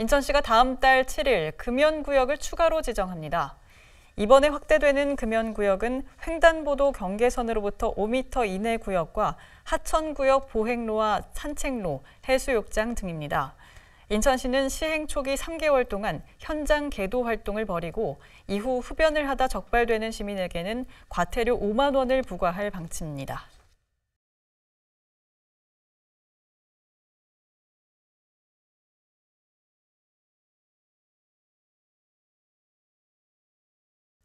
인천시가 다음 달 7일 금연구역을 추가로 지정합니다. 이번에 확대되는 금연구역은 횡단보도 경계선으로부터 5m 이내 구역과 하천구역 보행로와 산책로, 해수욕장 등입니다. 인천시는 시행 초기 3개월 동안 현장 계도 활동을 벌이고 이후 흡연을 하다 적발되는 시민에게는 과태료 5만 원을 부과할 방침입니다.